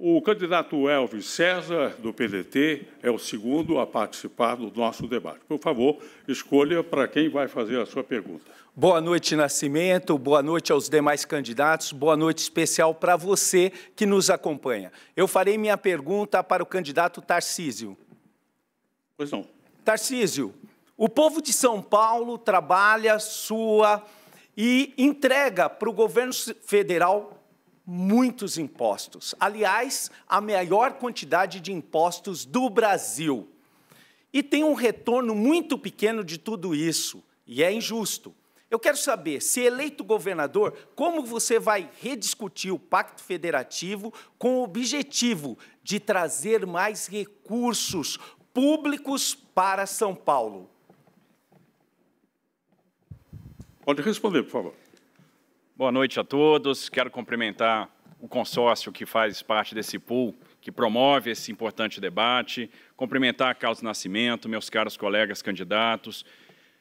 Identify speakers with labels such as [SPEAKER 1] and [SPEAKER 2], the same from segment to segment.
[SPEAKER 1] O candidato Elvis César, do PDT, é o segundo a participar do nosso debate. Por favor, escolha para quem vai fazer a sua pergunta. Boa noite, Nascimento. Boa noite aos demais candidatos. Boa noite especial para você que nos acompanha. Eu farei minha pergunta para o candidato Tarcísio. Pois não. Tarcísio, o povo de São Paulo trabalha, sua e entrega para o governo federal muitos impostos. Aliás, a maior quantidade de impostos do Brasil. E tem um retorno muito pequeno de tudo isso, e é injusto. Eu quero saber, se eleito governador, como você vai rediscutir o Pacto Federativo com o objetivo de trazer mais recursos públicos para São Paulo?
[SPEAKER 2] Pode responder, por favor. Boa noite a todos. Quero cumprimentar o consórcio que faz parte desse pool, que promove esse importante debate. Cumprimentar a Carlos Nascimento, meus caros colegas candidatos.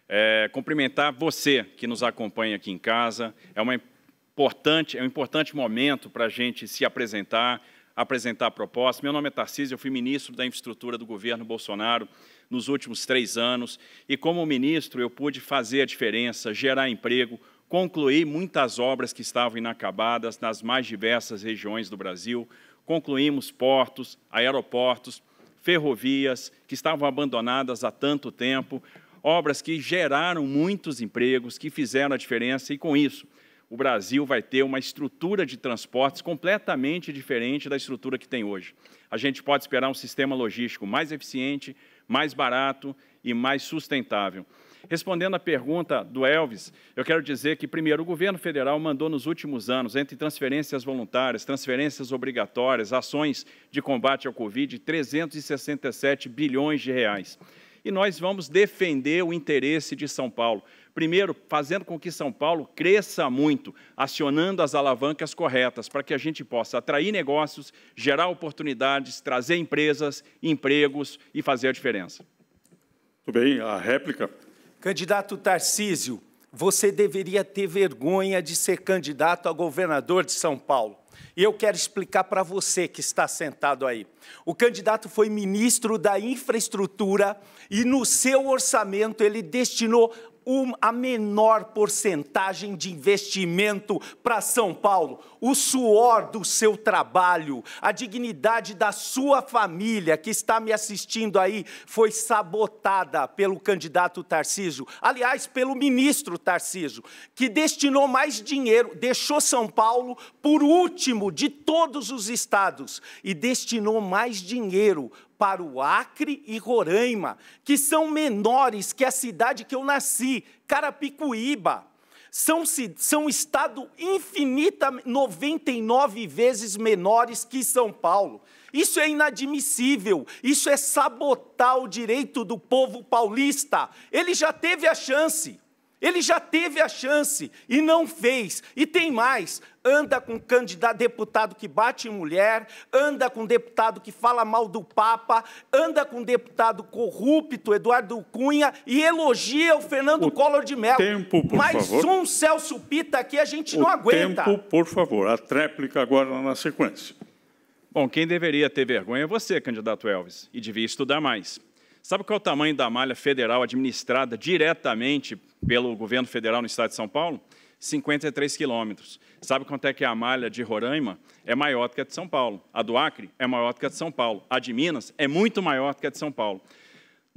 [SPEAKER 2] É, cumprimentar você que nos acompanha aqui em casa. É, uma importante, é um importante momento para a gente se apresentar, apresentar propostas. Meu nome é Tarcísio, eu fui ministro da infraestrutura do governo Bolsonaro nos últimos três anos. E como ministro, eu pude fazer a diferença, gerar emprego, Concluí muitas obras que estavam inacabadas nas mais diversas regiões do Brasil. Concluímos portos, aeroportos, ferrovias que estavam abandonadas há tanto tempo, obras que geraram muitos empregos, que fizeram a diferença, e com isso, o Brasil vai ter uma estrutura de transportes completamente diferente da estrutura que tem hoje. A gente pode esperar um sistema logístico mais eficiente, mais barato, e mais sustentável. Respondendo à pergunta do Elvis, eu quero dizer que, primeiro, o governo federal mandou nos últimos anos, entre transferências voluntárias, transferências obrigatórias, ações de combate ao Covid, 367 bilhões de reais. E nós vamos defender o interesse de São Paulo. Primeiro, fazendo com que São Paulo cresça muito, acionando as alavancas corretas, para que a gente possa atrair negócios, gerar oportunidades, trazer empresas, empregos e fazer a diferença. Muito bem, a réplica.
[SPEAKER 1] Candidato Tarcísio, você deveria ter vergonha de ser candidato a governador de São Paulo. E eu quero explicar para você que está sentado aí. O candidato foi ministro da Infraestrutura e no seu orçamento ele destinou um, a menor porcentagem de investimento para São Paulo. O suor do seu trabalho, a dignidade da sua família que está me assistindo aí foi sabotada pelo candidato Tarcísio, aliás, pelo ministro Tarcísio, que destinou mais dinheiro, deixou São Paulo por último de todos os estados e destinou mais dinheiro para o Acre e Roraima, que são menores que a cidade que eu nasci, Carapicuíba. São, são estado infinita 99 vezes menores que São Paulo. Isso é inadmissível, isso é sabotar o direito do povo paulista. Ele já teve a chance. Ele já teve a chance e não fez. E tem mais: anda com candidato deputado que bate em mulher, anda com deputado que fala mal do Papa, anda com deputado corrupto, Eduardo Cunha, e elogia o Fernando o Collor de Mello. Tempo, por Mais favor. um Celso Pita aqui a gente o não aguenta. Tempo,
[SPEAKER 2] por favor. A tréplica agora na sequência. Bom, quem deveria ter vergonha é você, candidato Elvis, e devia estudar mais. Sabe qual é o tamanho da malha federal administrada diretamente pelo governo federal no estado de São Paulo? 53 quilômetros. Sabe quanto é que a malha de Roraima é maior do que a de São Paulo? A do Acre é maior do que a de São Paulo. A de Minas é muito maior do que a de São Paulo.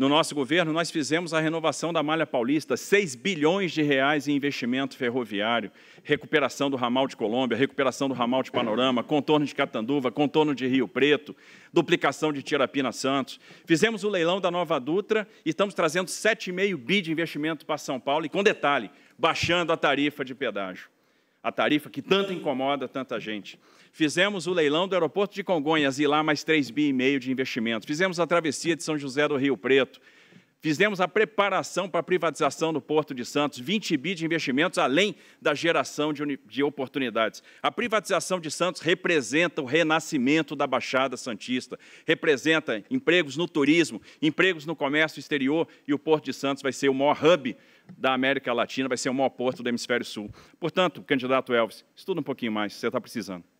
[SPEAKER 2] No nosso governo, nós fizemos a renovação da Malha Paulista, 6 bilhões de reais em investimento ferroviário, recuperação do ramal de Colômbia, recuperação do ramal de Panorama, contorno de Catanduva, contorno de Rio Preto, duplicação de Tirapina Santos. Fizemos o leilão da Nova Dutra e estamos trazendo 7,5 bi de investimento para São Paulo e, com detalhe, baixando a tarifa de pedágio a tarifa que tanto incomoda tanta gente. Fizemos o leilão do aeroporto de Congonhas e lá mais 3,5 bi de investimento. Fizemos a travessia de São José do Rio Preto. Fizemos a preparação para a privatização do Porto de Santos, 20 bi de investimentos, além da geração de, de oportunidades. A privatização de Santos representa o renascimento da Baixada Santista, representa empregos no turismo, empregos no comércio exterior, e o Porto de Santos vai ser o maior hub da América Latina, vai ser o maior porto do Hemisfério Sul. Portanto, candidato Elvis, estuda um pouquinho mais, você está precisando.